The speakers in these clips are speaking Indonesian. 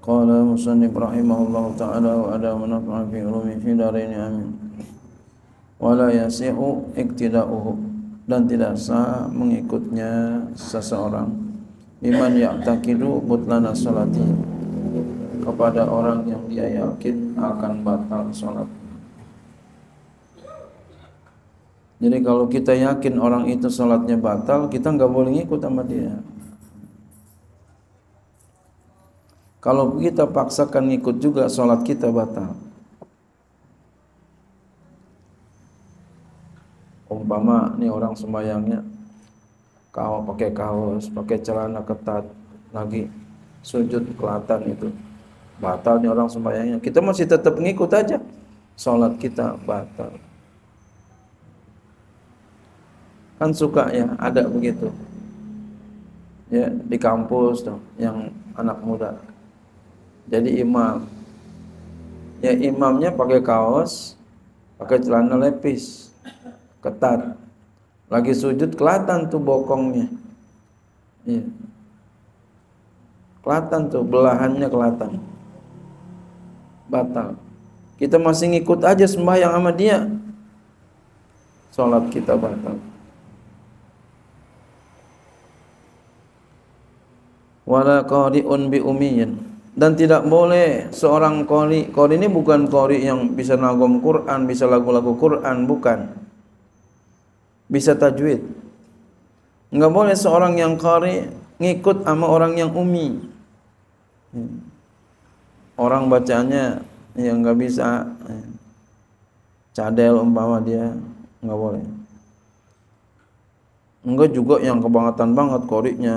Qala musannif rahimahullah ta'ala wa ada manfa'a fi ulumi fi darini amin. Wa la yasihu iktida'uhu dan tidak sah mengikutnya seseorang. Iman ya'takidu butlana salati kepada orang yang dia yakin akan batal salat. Jadi kalau kita yakin orang itu salatnya batal, kita enggak boleh ikut sama dia. Kalau kita paksakan ikut juga sholat kita batal. Umpama nih orang sembayangnya kaos pakai kaos, pakai celana ketat lagi sujud kelatan itu batal nih orang sembayangnya. Kita masih tetap ngikut aja. Sholat kita batal. Kan suka ya ada begitu ya di kampus tuh yang anak muda jadi imam ya imamnya pakai kaos pakai celana lepis ketat lagi sujud kelatan tuh bokongnya ya. kelihatan tuh belahannya kelatan, batal kita masih ngikut aja sembahyang sama dia sholat kita batal wala qari'un bi umiyin dan tidak boleh seorang kori kori ini bukan kori yang bisa nagom Quran bisa lagu-lagu Quran bukan bisa tajwid nggak boleh seorang yang kori ngikut sama orang yang umi orang bacanya yang nggak bisa cadel umpama dia nggak boleh enggak juga yang kebangetan banget koriknya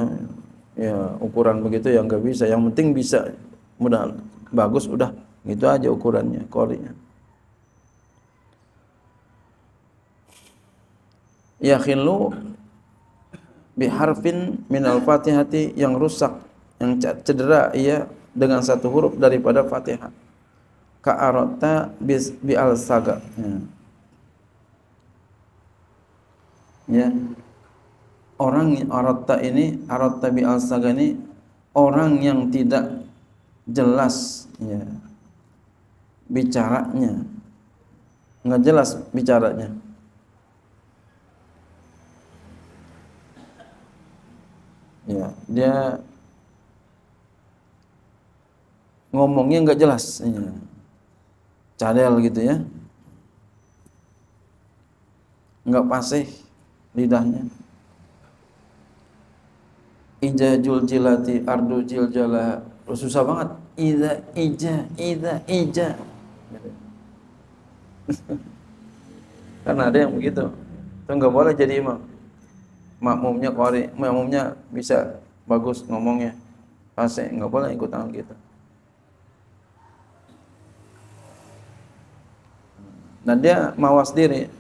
ya ukuran begitu yang nggak bisa yang penting bisa mudah bagus udah gitu aja ukurannya korinya lu biharfin min al-fatihati yang rusak yang cedera ya dengan satu huruf daripada Fatihah kaarota bis bi al-saga ya. ya orang arata ini arata bi al-saga ini orang yang tidak jelas ya bicaranya nggak jelas bicaranya ya dia ngomongnya nggak jelas ya. cadel gitu ya nggak pasih lidahnya ijajul jilati ardu jiljala susah banget ida ija ida ija karena ada yang begitu itu nggak boleh jadi imam makmumnya kori makmumnya bisa bagus ngomongnya pasti nggak boleh ikut tangan kita dan dia mawas diri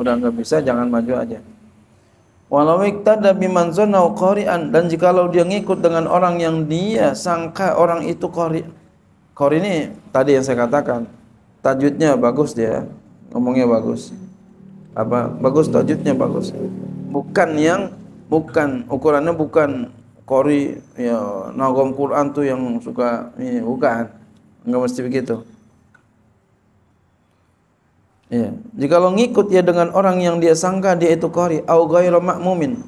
udah nggak bisa jangan maju aja Walau iktada biman zanau qari'an dan jikalau dia ngikut dengan orang yang dia sangka orang itu kori kori ini tadi yang saya katakan, tajwidnya bagus dia, ngomongnya bagus. Apa? Bagus tajwidnya bagus. Bukan yang bukan ukurannya bukan kori ya nagom Quran tuh yang suka ini bukan. Enggak mesti begitu. Ya. lo ngikut ya dengan orang yang dia sangka dia itu kori, au ghairu makmumin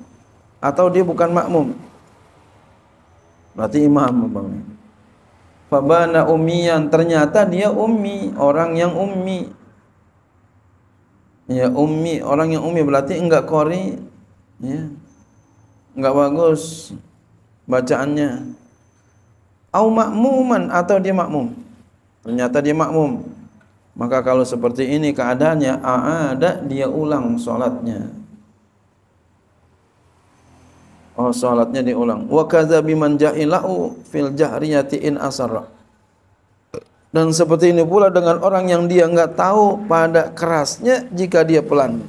atau dia bukan makmum. Berarti imam bang. Fabana ummiyan ternyata dia ummi, orang yang ummi. Ya ummi, orang yang ummi berarti enggak kori, ya. Enggak bagus bacaannya. Au makmuman atau dia makmum. Ternyata dia makmum. Maka kalau seperti ini keadaannya ada dia ulang sholatnya. Oh sholatnya diulang. Wa kaza biman fil jahriyati in asara Dan seperti ini pula dengan orang yang dia nggak tahu pada kerasnya jika dia pelan.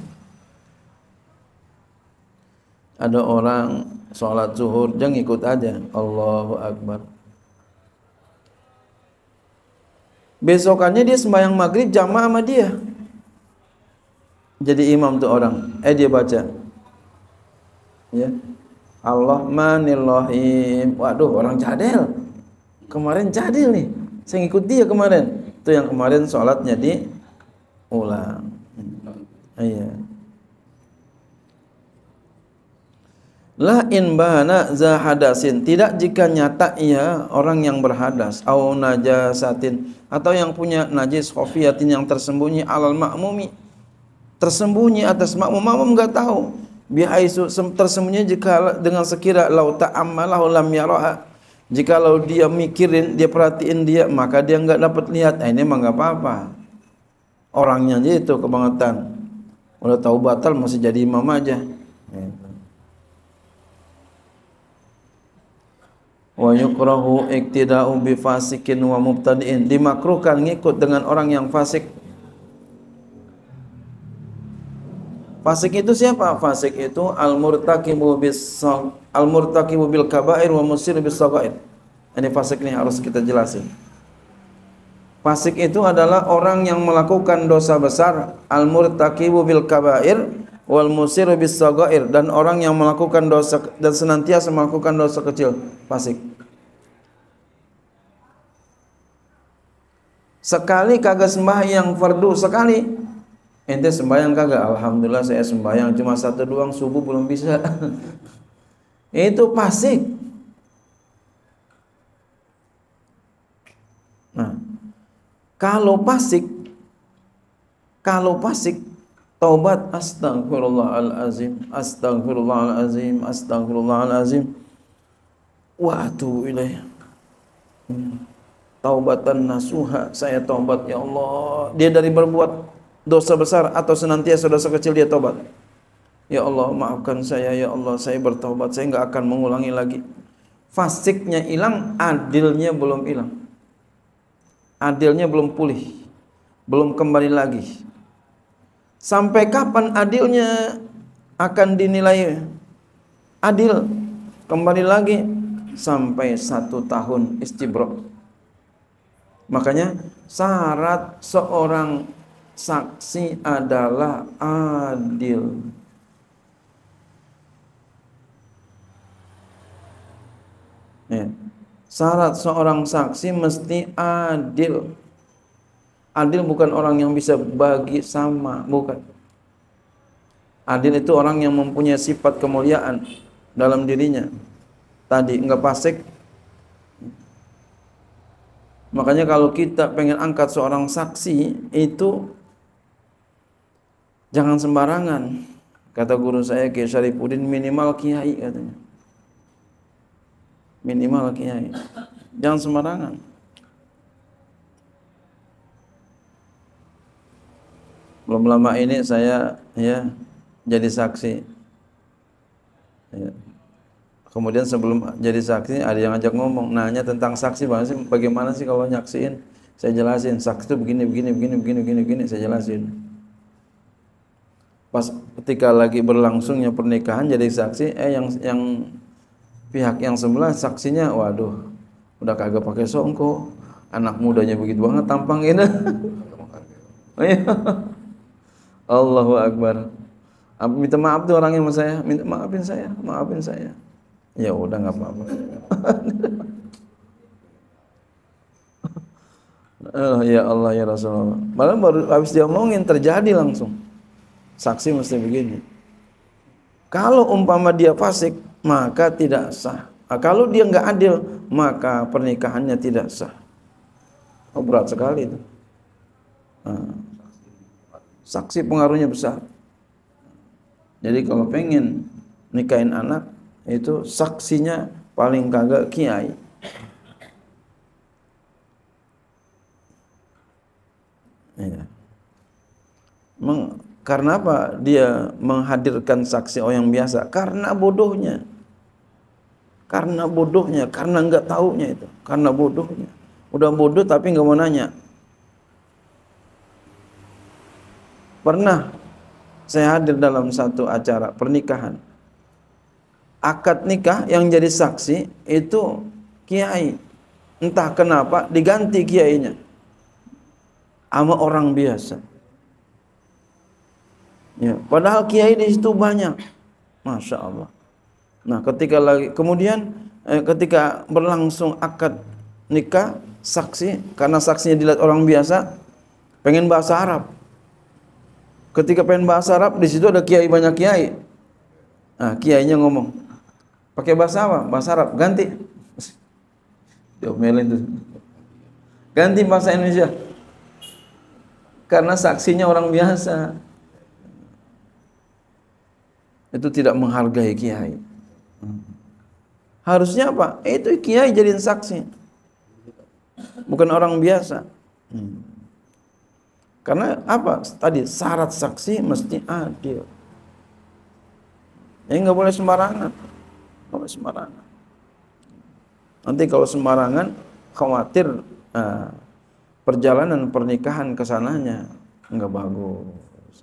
Ada orang sholat zuhur, jangan ikut aja. Allahu Akbar besokannya dia sembahyang maghrib jamaah sama dia jadi imam tuh orang eh dia baca ya Allah manillohim waduh orang cadel kemarin cadel nih saya ngikut dia kemarin itu yang kemarin sholatnya di ulang iya La in bana zahadasin tidak jika nyata ia orang yang berhadas au najasatin atau yang punya najis khofiyatin yang tersembunyi alal makmumi tersembunyi atas makmum makmum enggak tahu bihaisu tersembunyi jika dengan sekira lau ta'ammalahu lam yaraha lau dia mikirin dia perhatiin dia maka dia enggak dapat lihat eh, ini mah enggak apa-apa orangnya aja itu kebangetan udah tahu batal masih jadi imam aja wa yukrahu iktida'u bi fasikin wa mubtadi'in dimakruhkan ngikut dengan orang yang fasik Fasik itu siapa? Fasik itu al-murtaqibu bis al-murtaqibu bil kaba'ir wa musir bis saghair Ini fasik ini harus kita jelasin. Fasik itu adalah orang yang melakukan dosa besar al-murtaqibu bil kaba'ir wal musir bis dan orang yang melakukan dosa dan senantiasa melakukan dosa kecil pasik sekali kagak sembahyang fardu sekali ente sembahyang kagak alhamdulillah saya sembahyang cuma satu doang subuh belum bisa itu pasik nah kalau pasik kalau pasik taubat astagfirullahalazim astagfirullahalazim astagfirullahalazim wa atubu ilaih hmm. taubatan nasuha saya taubat ya Allah dia dari berbuat dosa besar atau senantiasa dosa kecil dia taubat ya Allah maafkan saya ya Allah saya bertaubat saya nggak akan mengulangi lagi fasiknya hilang adilnya belum hilang adilnya belum pulih belum kembali lagi Sampai kapan adilnya akan dinilai adil? Kembali lagi sampai satu tahun istibro. Makanya syarat seorang saksi adalah adil. Ya. Syarat seorang saksi mesti adil. Adil bukan orang yang bisa bagi sama, bukan. Adil itu orang yang mempunyai sifat kemuliaan dalam dirinya. Tadi enggak pasik. Makanya kalau kita pengen angkat seorang saksi itu jangan sembarangan. Kata guru saya Kiai Syarifuddin minimal kiai katanya. Minimal kiai. Jangan sembarangan. belum lama ini saya ya jadi saksi ya. kemudian sebelum jadi saksi ada yang ajak ngomong nanya tentang saksi bang sih, bagaimana sih kalau nyaksiin saya jelasin saksi itu begini begini begini begini begini begini saya jelasin pas ketika lagi berlangsungnya pernikahan jadi saksi eh yang yang pihak yang sebelah saksinya waduh udah kagak pakai songko anak mudanya begitu banget tampang ini iya. Allahu Akbar. Minta maaf tuh orangnya sama saya, minta maafin saya, maafin saya. Ya udah nggak apa-apa. oh, ya Allah ya Rasulullah. Malam baru habis diomongin terjadi langsung. Saksi mesti begini. Kalau umpama dia fasik, maka tidak sah. Ah, kalau dia nggak adil, maka pernikahannya tidak sah. Oh, berat sekali itu. Nah saksi pengaruhnya besar. Jadi kalau pengen nikahin anak itu saksinya paling kagak kiai. Ya. Meng, karena apa dia menghadirkan saksi orang oh, biasa? Karena bodohnya. Karena bodohnya, karena nggak taunya itu, karena bodohnya. Udah bodoh tapi nggak mau nanya. Pernah saya hadir dalam satu acara pernikahan. Akad nikah yang jadi saksi itu kiai. Entah kenapa diganti kiainya sama orang biasa. Ya, padahal kiai di situ banyak. Masya Allah. Nah, ketika lagi kemudian eh, ketika berlangsung akad nikah saksi karena saksinya dilihat orang biasa pengen bahasa Arab Ketika pengen bahasa Arab di situ ada kiai banyak kiai. Nah, kiainya ngomong, pakai bahasa apa? Bahasa Arab. Ganti. Diomelin tuh. Ganti bahasa Indonesia. Karena saksinya orang biasa. Itu tidak menghargai kiai. Harusnya apa? itu kiai jadiin saksi. Bukan orang biasa. Hmm. Karena apa? Tadi syarat saksi mesti adil. Ya nggak boleh sembarangan. Nggak boleh sembarangan. Nanti kalau sembarangan khawatir eh, perjalanan pernikahan ke sananya nggak bagus.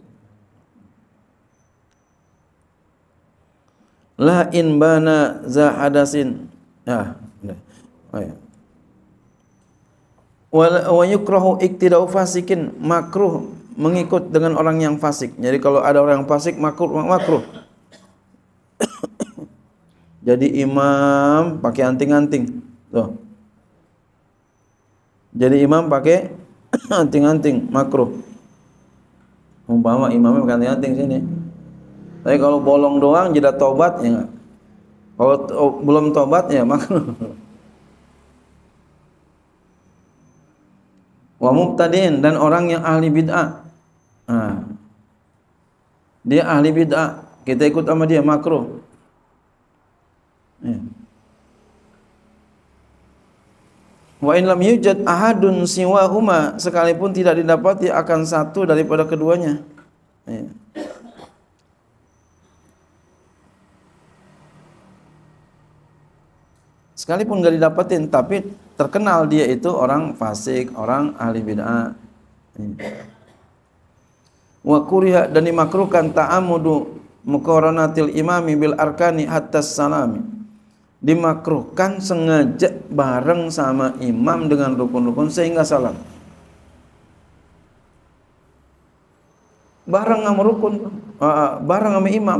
La in bana zahadasin. Ya, ah, oh ya wa yukrahu iktidau fasikin makruh mengikut dengan orang yang fasik. Jadi kalau ada orang yang fasik makruh makruh. Jadi imam pakai anting-anting. Tuh. Jadi imam pakai anting-anting makruh. Umpama imamnya pakai anting-anting sini. Tapi kalau bolong doang jeda tobat ya. Kalau oh, belum tobat ya makruh. wa mubtadi'in dan orang yang ahli bid'ah. Nah, dia ahli bid'ah, kita ikut sama dia makruh. Ya. Wa in lam yujad ahadun siwa siwahuma sekalipun tidak didapati akan satu daripada keduanya. Ya. sekalipun gak didapetin tapi terkenal dia itu orang fasik orang ahli bid'ah iya. wa kuriha dan dimakruhkan ta'amudu mukoronatil imami bil arkani hatta salami dimakruhkan sengaja bareng sama imam dengan rukun-rukun sehingga salam bareng sama rukun ah, ah, bareng sama imam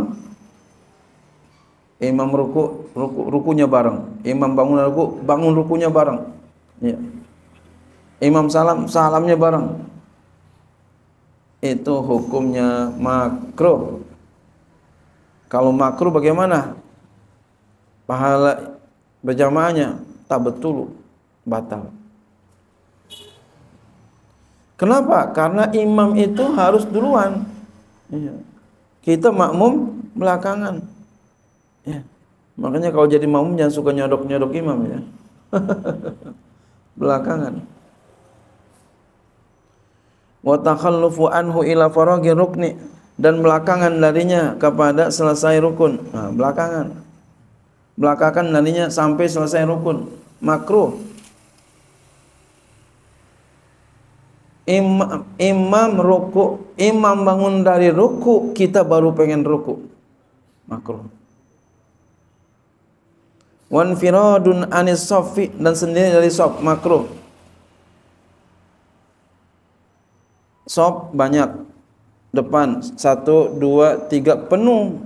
imam ruku, ruku rukunya bareng imam bangun ruku bangun rukunya bareng ya. imam salam salamnya bareng itu hukumnya makro. kalau makro bagaimana pahala berjamaahnya tak betul batal kenapa karena imam itu harus duluan iya. kita makmum belakangan Ya. Makanya kalau jadi makmum jangan suka nyodok-nyodok imam ya. Belakangan. Wa takhallufu anhu ila faragi rukni dan belakangan darinya kepada selesai rukun. Nah, belakangan. Belakangan darinya sampai selesai rukun. Makruh. Imam, imam ruku, imam bangun dari ruku, kita baru pengen ruku. Makruh wan firadun anis sofi dan sendiri dari sof makro sof banyak depan satu dua tiga penuh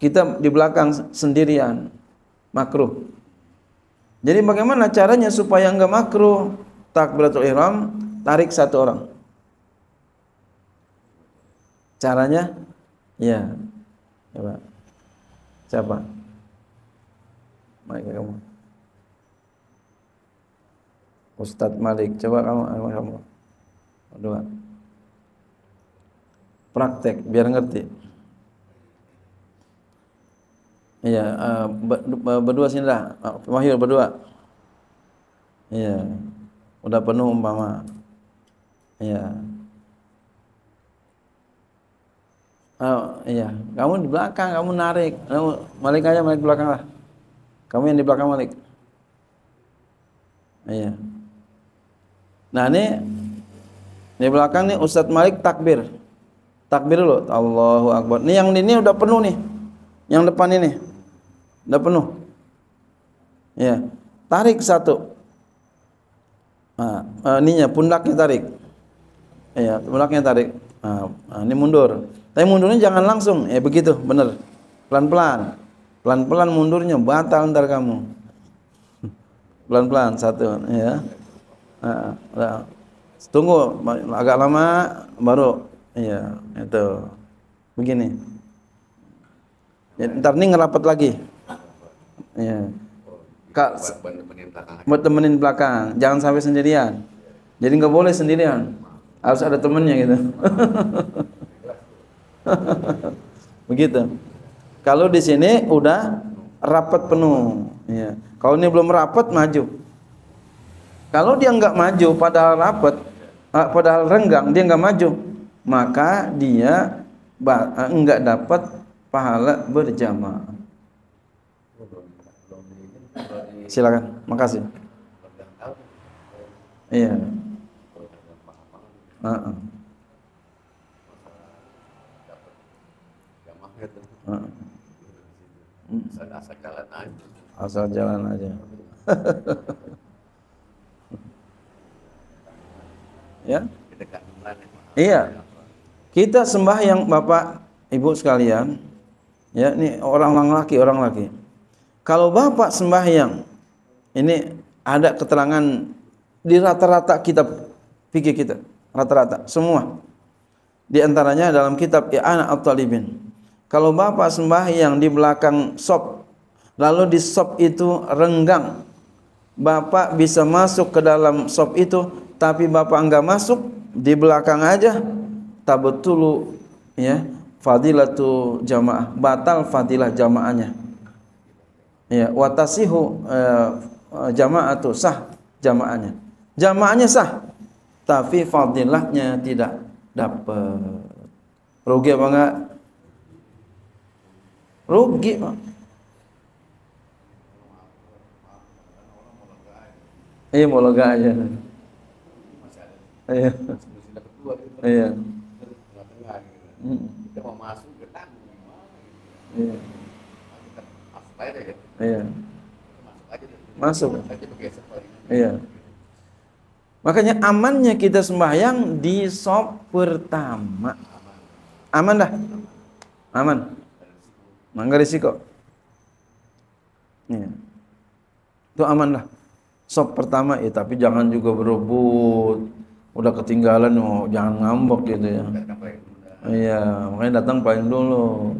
kita di belakang sendirian makro jadi bagaimana caranya supaya enggak makruh takbiratul ihram tarik satu orang caranya ya coba siapa Malik kamu. Ustadz Malik, coba kamu kamu Dua. Praktek biar ngerti. Iya, uh, berdua sini dah. Wahyu berdua. Iya. Udah penuh umpama. Iya. Oh, iya. Kamu di belakang, kamu narik. Kamu, malik aja, malik belakang lah. Kamu yang di belakang Malik. Iya. Nah ini di belakang nih Ustadz Malik takbir. Takbir dulu. Allahu Akbar. Nih yang ini udah penuh nih. Yang depan ini. Udah penuh. Iya, Tarik satu. Nah, eh, ininya pundaknya tarik. Iya, pundaknya tarik. Nah, nah, ini mundur. Tapi mundurnya jangan langsung. Ya begitu, bener. Pelan-pelan pelan-pelan mundurnya batal ntar kamu pelan-pelan satu ya nah, tunggu agak lama baru iya itu begini ya, ntar nih ngerapat lagi ya kak buat temenin belakang jangan sampai sendirian jadi nggak boleh sendirian harus ada temennya gitu begitu kalau di sini udah rapat penuh. Ya. Kalau ini belum rapat maju. Kalau dia nggak maju padahal rapat, eh, padahal renggang dia nggak maju, maka dia eh, nggak dapat pahala berjamaah. Silakan, makasih. Iya. Uh -uh. Uh -uh. Asal, jalan aja. Asal jalan aja. ya. Iya. Kita sembah yang Bapak Ibu sekalian, ya ini orang laki orang laki. Kalau Bapak sembah yang ini ada keterangan di rata-rata kitab pikir kita, rata-rata semua. Di antaranya dalam kitab I'ana ya at-Talibin. Kalau Bapak sembah yang di belakang sop, lalu di sop itu renggang, Bapak bisa masuk ke dalam sop itu, tapi Bapak enggak masuk di belakang aja, tak betul ya fadilatu jamaah batal fadilah jamaahnya ya watasihu eh, jamaah itu sah jamaahnya jamaahnya sah tapi fadilahnya tidak dapat rugi apa enggak rugi pak iya mau lega aja iya iya kita mau masuk ke tanggung iya iya masuk iya makanya amannya kita sembahyang di sop pertama aman dah aman Mangga risiko. Ya. Itu aman lah. Sok pertama ya, tapi jangan juga berebut. Udah ketinggalan oh, jangan ngambek gitu ya. Iya, makanya datang paling dulu.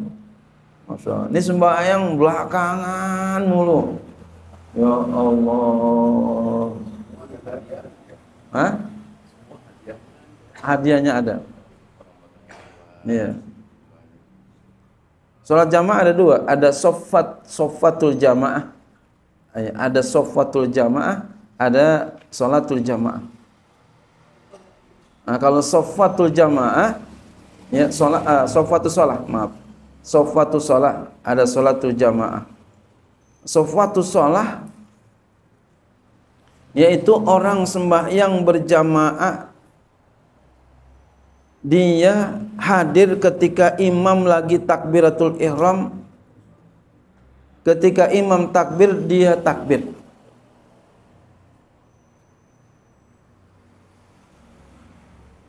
Masa. Ini sembahyang belakangan mulu. Ya Allah. Hah? Hadiahnya ada. Iya. Sholat jamaah ada dua, ada sofat sofatul jamaah. Eh, ada sofatul jamaah, ada sholatul jamaah. Nah, kalau sofatul jamaah ya uh, sofatul salah, maaf. Sofatul salah, ada sholatul jamaah. Sofatul salah yaitu orang sembahyang berjamaah dia hadir ketika imam lagi takbiratul ihram ketika imam takbir dia takbir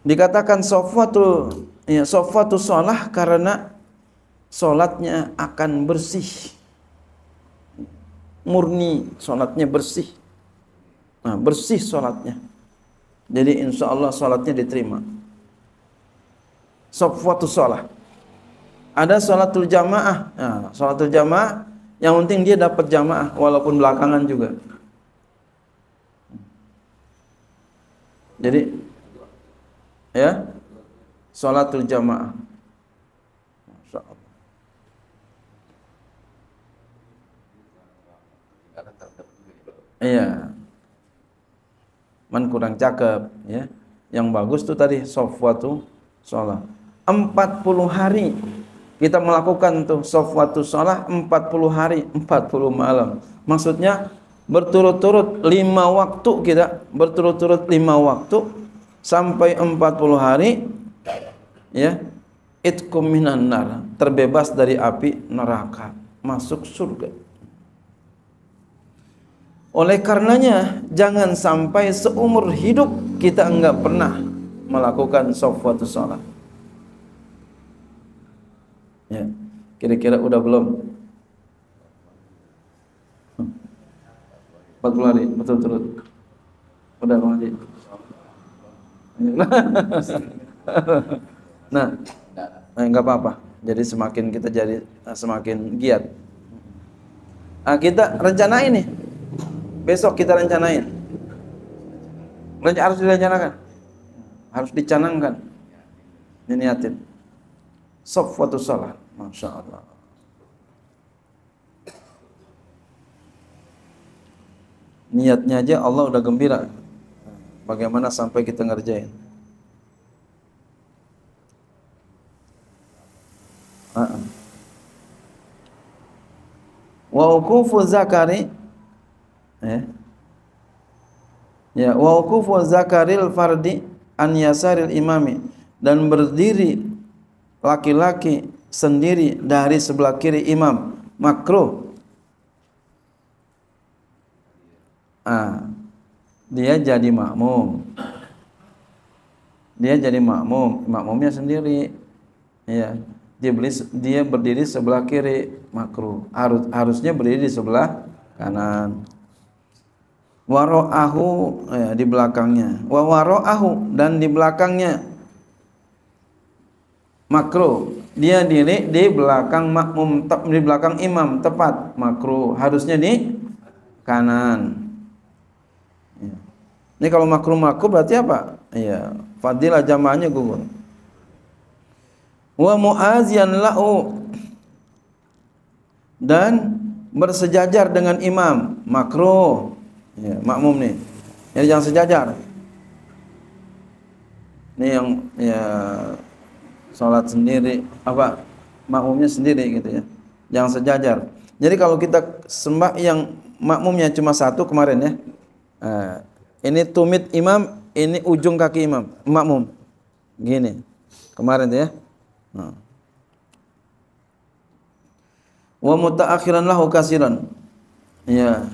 dikatakan sofatu ya, sofatu sholah karena sholatnya akan bersih murni sholatnya bersih nah bersih sholatnya jadi insya Allah sholatnya diterima sofwatu sholat ada sholatul jamaah nah, sholatul jamaah yang penting dia dapat jamaah walaupun belakangan juga jadi ya sholatul jamaah Iya. Man kurang cakep, ya. Yang bagus tuh tadi tuh sholat. 40 hari kita melakukan tuh sofwatu sholat 40 hari 40 malam maksudnya berturut-turut lima waktu kita berturut-turut lima waktu sampai 40 hari ya itkum minan terbebas dari api neraka masuk surga oleh karenanya jangan sampai seumur hidup kita enggak pernah melakukan sofwatu sholat Ya. Kira-kira udah belum? 40 hari, betul betul. Udah Bang Haji. nah, eh, nggak apa-apa. Jadi semakin kita jadi eh, semakin giat. Nah, kita rencanain nih. Besok kita rencanain. Rencana Harus direncanakan. Harus dicanangkan. Ini niatin. Safwatus Salah. Masya Allah. Niatnya aja Allah udah gembira. Bagaimana sampai kita ngerjain. Wa ukufu zakari eh? Ya, wa ukufu zakaril fardi an yasaril imami dan berdiri laki-laki sendiri dari sebelah kiri imam makruh ah, dia jadi makmum dia jadi makmum makmumnya sendiri ya dia beli dia berdiri sebelah kiri makruh harus harusnya berdiri di sebelah kanan waro'ahu ya, di belakangnya wa waro'ahu dan di belakangnya makruh dia diri di belakang makmum di belakang imam tepat makruh harusnya di kanan ya. ini kalau makruh makruh berarti apa iya fadilah jamaahnya gugur wa muazian lau dan bersejajar dengan imam makruh ya, makmum nih yang jangan sejajar ini yang ya sholat sendiri apa makmumnya sendiri gitu ya yang sejajar jadi kalau kita sembah yang makmumnya cuma satu kemarin ya eh, ini tumit imam ini ujung kaki imam makmum gini kemarin tuh ya nah. wa mutaakhiran lahu kasiran ya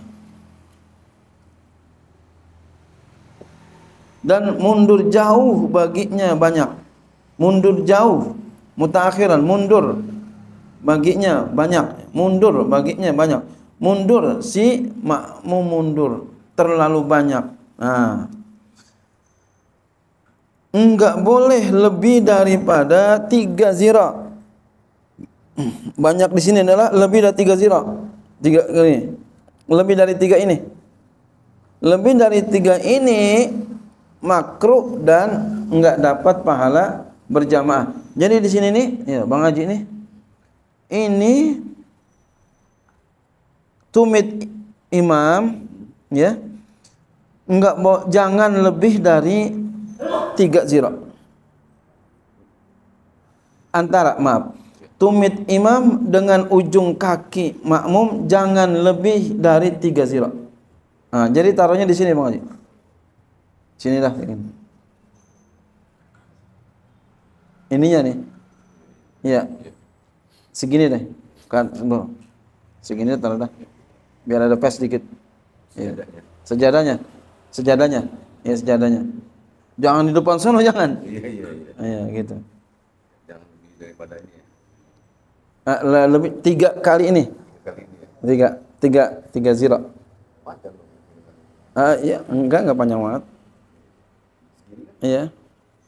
dan mundur jauh baginya banyak mundur jauh mutakhiran mundur baginya banyak mundur baginya banyak mundur si makmu mundur terlalu banyak nah enggak boleh lebih daripada tiga zira banyak di sini adalah lebih dari tiga zira tiga ini lebih dari tiga ini lebih dari tiga ini makruh dan enggak dapat pahala berjamaah. Jadi di sini nih, ya Bang Haji nih. Ini tumit imam ya. Enggak jangan lebih dari tiga zira. Antara maaf. Tumit imam dengan ujung kaki makmum jangan lebih dari tiga zira. Nah, jadi taruhnya di sini Bang Haji. Sinilah ini. ininya nih. Iya. iya. Segini deh. Kan bro. Segini taruh dah. Biar ada pes sedikit, ya. Sejadahnya. Sejadahnya. ya sejadahnya. Iya, jangan di depan sana jangan. Iya, iya, iya. iya gitu. lebih daripada ini. Uh, lebih tiga kali ini. Tiga kali ini. Ya. Tiga, tiga, tiga zero ah Uh, iya, enggak enggak panjang banget. Segini. Kan? Iya.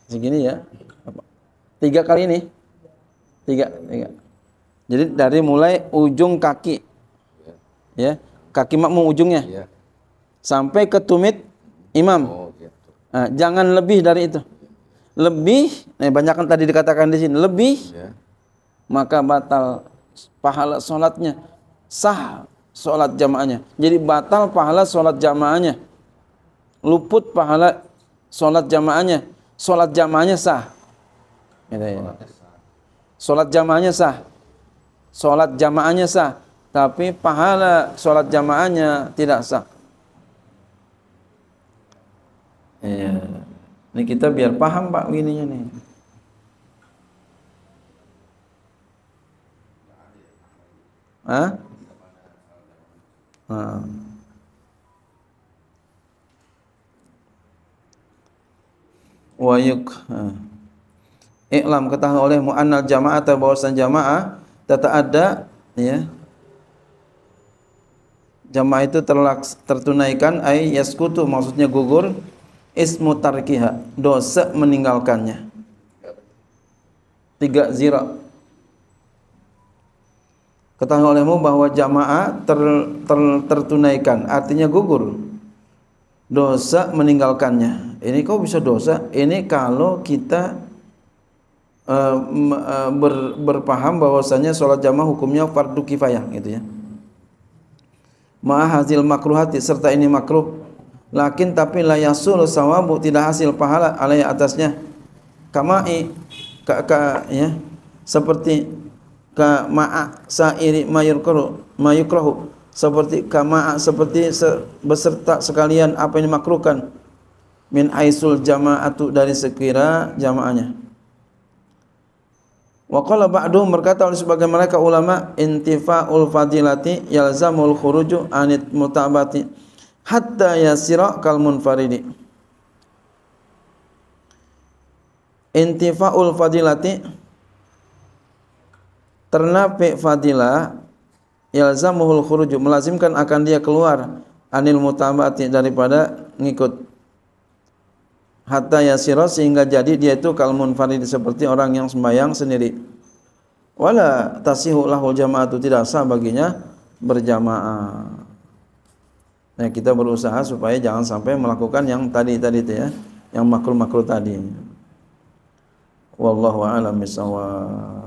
Segini ya. Tiga kali ini. Tiga, tiga. Jadi dari mulai ujung kaki. Ya, kaki makmu ujungnya. Ya. Sampai ke tumit imam. Oh, gitu. nah, jangan lebih dari itu. Lebih, eh, banyak kan tadi dikatakan di sini, lebih ya. maka batal pahala sholatnya. Sah sholat jamaahnya. Jadi batal pahala sholat jamaahnya. Luput pahala sholat jamaahnya. Sholat jamaahnya sah. Gitu ya. Sholat jamaahnya sah. Sholat jamaahnya sah. Tapi pahala sholat jamaahnya tidak sah. Iya. Ini kita biar paham Pak Wininya nih. Hah? Hmm. Nah. Wayuk. Hmm. I'lam ketahui olehmu jamaah atau bahwasan jama'ah tata ada ya jamaah itu terlaks, tertunaikan ay yaskutu maksudnya gugur ismu tarkiha dosa meninggalkannya tiga zira ketahui olehmu bahwa jamaah ter, ter, tertunaikan artinya gugur dosa meninggalkannya ini kok bisa dosa ini kalau kita uh, ber, berpaham bahwasanya sholat jamaah hukumnya fardu kifayah gitu ya ma'ahazil makruhati serta ini makruh lakin tapi layasul sawabu tidak hasil pahala alai atasnya kamai ka, ka, ya seperti ka ma'a sairi mayukrohu mayukrohu seperti kama seperti se, beserta sekalian apa yang dimakruhkan min aisul jama'atu dari sekira jamaahnya Wa qala ba'du berkata oleh sebagian mereka ulama intifa'ul fadilati yalzamul khuruju anit mutabati hatta yasira kal munfaridi. Intifa'ul fadilati ternapi fadila yalzamuhul khuruju melazimkan akan dia keluar anil mutabati daripada ngikut hatta yasira sehingga jadi dia itu kalmun farid seperti orang yang sembahyang sendiri wala tasihu lahul jamaatu tidak sah baginya berjamaah nah kita berusaha supaya jangan sampai melakukan yang tadi tadi itu ya yang makruh makruh tadi wallahu a'lam bishawab